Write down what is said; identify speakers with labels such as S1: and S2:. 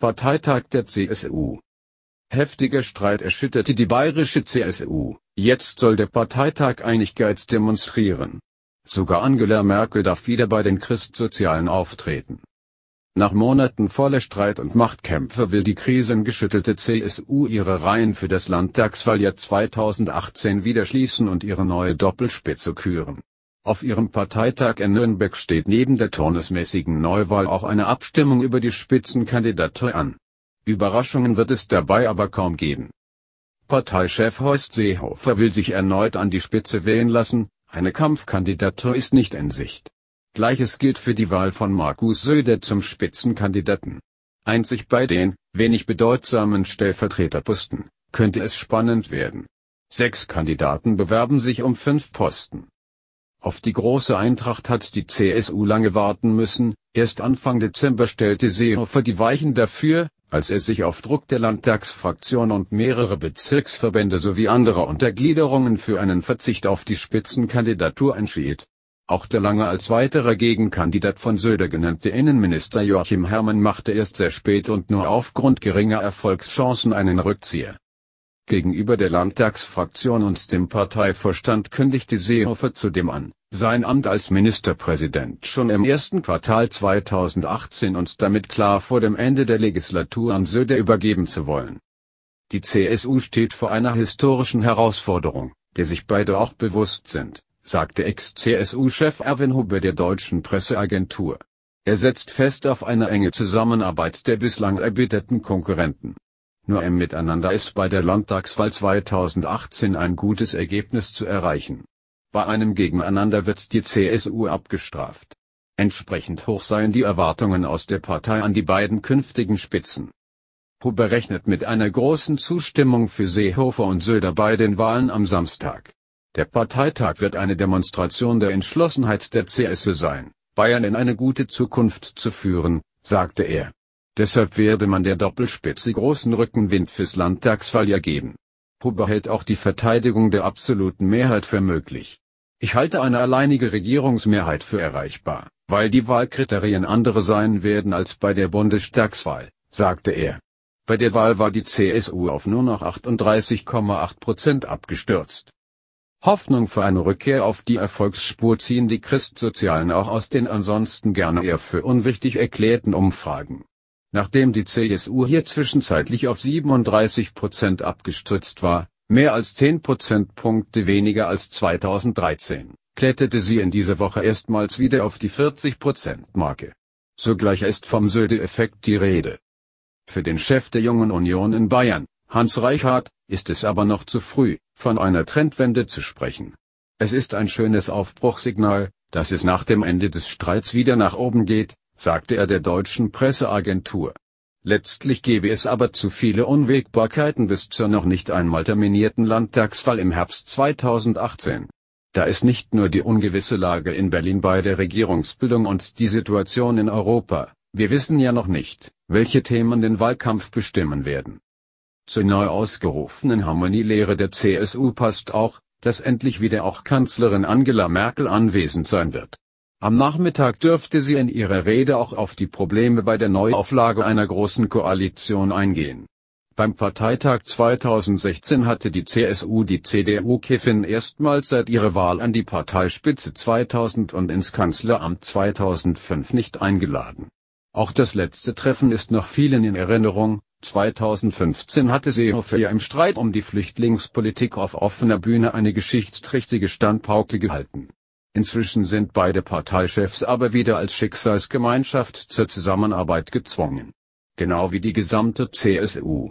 S1: Parteitag der CSU. Heftiger Streit erschütterte die bayerische CSU, jetzt soll der Parteitag Einigkeit demonstrieren. Sogar Angela Merkel darf wieder bei den Christsozialen auftreten. Nach Monaten voller Streit und Machtkämpfe will die krisengeschüttelte CSU ihre Reihen für das Landtagswahljahr 2018 wieder schließen und ihre neue Doppelspitze küren. Auf ihrem Parteitag in Nürnberg steht neben der turnusmäßigen Neuwahl auch eine Abstimmung über die Spitzenkandidatur an. Überraschungen wird es dabei aber kaum geben. Parteichef Horst Seehofer will sich erneut an die Spitze wählen lassen, eine Kampfkandidatur ist nicht in Sicht. Gleiches gilt für die Wahl von Markus Söder zum Spitzenkandidaten. Einzig bei den wenig bedeutsamen Stellvertreterposten könnte es spannend werden. Sechs Kandidaten bewerben sich um fünf Posten. Auf die große Eintracht hat die CSU lange warten müssen, erst Anfang Dezember stellte Seehofer die Weichen dafür, als er sich auf Druck der Landtagsfraktion und mehrere Bezirksverbände sowie anderer Untergliederungen für einen Verzicht auf die Spitzenkandidatur entschied. Auch der lange als weiterer Gegenkandidat von Söder genannte Innenminister Joachim Herrmann machte erst sehr spät und nur aufgrund geringer Erfolgschancen einen Rückzieher. Gegenüber der Landtagsfraktion und dem Parteivorstand kündigte Seehofer zudem an, sein Amt als Ministerpräsident schon im ersten Quartal 2018 und damit klar vor dem Ende der Legislatur an Söder übergeben zu wollen. Die CSU steht vor einer historischen Herausforderung, der sich beide auch bewusst sind, sagte Ex-CSU-Chef Erwin Huber der deutschen Presseagentur. Er setzt fest auf eine enge Zusammenarbeit der bislang erbitterten Konkurrenten. Nur im Miteinander ist bei der Landtagswahl 2018 ein gutes Ergebnis zu erreichen bei einem Gegeneinander wird die CSU abgestraft. Entsprechend hoch seien die Erwartungen aus der Partei an die beiden künftigen Spitzen. Huber rechnet mit einer großen Zustimmung für Seehofer und Söder bei den Wahlen am Samstag. Der Parteitag wird eine Demonstration der Entschlossenheit der CSU sein, Bayern in eine gute Zukunft zu führen, sagte er. Deshalb werde man der Doppelspitze großen Rückenwind fürs Landtagsfall ja geben. Huber hält auch die Verteidigung der absoluten Mehrheit für möglich. Ich halte eine alleinige Regierungsmehrheit für erreichbar, weil die Wahlkriterien andere sein werden als bei der Bundestagswahl, sagte er. Bei der Wahl war die CSU auf nur noch 38,8 Prozent abgestürzt. Hoffnung für eine Rückkehr auf die Erfolgsspur ziehen die Christsozialen auch aus den ansonsten gerne eher für unwichtig erklärten Umfragen nachdem die CSU hier zwischenzeitlich auf 37 Prozent abgestürzt war, mehr als 10 Prozentpunkte weniger als 2013, kletterte sie in dieser Woche erstmals wieder auf die 40-Prozent-Marke. Sogleich ist vom Söde-Effekt die Rede. Für den Chef der Jungen Union in Bayern, Hans Reichhardt, ist es aber noch zu früh, von einer Trendwende zu sprechen. Es ist ein schönes Aufbruchsignal, dass es nach dem Ende des Streits wieder nach oben geht, sagte er der deutschen Presseagentur. Letztlich gebe es aber zu viele Unwägbarkeiten bis zur noch nicht einmal terminierten Landtagswahl im Herbst 2018. Da ist nicht nur die ungewisse Lage in Berlin bei der Regierungsbildung und die Situation in Europa, wir wissen ja noch nicht, welche Themen den Wahlkampf bestimmen werden. Zur neu ausgerufenen Harmonielehre der CSU passt auch, dass endlich wieder auch Kanzlerin Angela Merkel anwesend sein wird. Am Nachmittag dürfte sie in ihrer Rede auch auf die Probleme bei der Neuauflage einer großen Koalition eingehen. Beim Parteitag 2016 hatte die CSU die CDU-Kiffin erstmals seit ihrer Wahl an die Parteispitze 2000 und ins Kanzleramt 2005 nicht eingeladen. Auch das letzte Treffen ist noch vielen in Erinnerung, 2015 hatte Seehofer im Streit um die Flüchtlingspolitik auf offener Bühne eine geschichtsträchtige Standpauke gehalten Inzwischen sind beide Parteichefs aber wieder als Schicksalsgemeinschaft zur Zusammenarbeit gezwungen. Genau wie die gesamte CSU